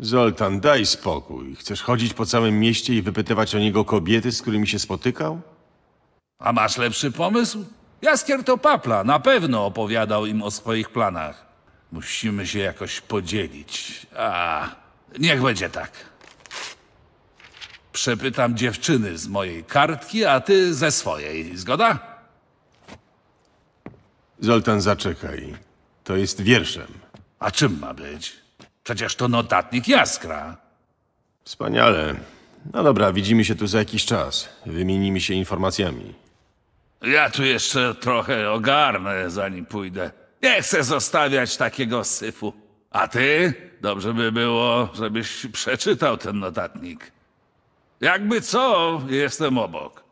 Zoltan, daj spokój. Chcesz chodzić po całym mieście i wypytywać o niego kobiety, z którymi się spotykał? A masz lepszy pomysł? Jaskier to papla, na pewno opowiadał im o swoich planach. Musimy się jakoś podzielić. A, niech będzie tak. Przepytam dziewczyny z mojej kartki, a ty ze swojej. Zgoda? Zoltan, zaczekaj. To jest wierszem. A czym ma być? Przecież to notatnik Jaskra. Wspaniale. No dobra, widzimy się tu za jakiś czas. Wymienimy się informacjami. Ja tu jeszcze trochę ogarnę, zanim pójdę. Nie chcę zostawiać takiego syfu. A ty? Dobrze by było, żebyś przeczytał ten notatnik. Jakby co, jestem obok.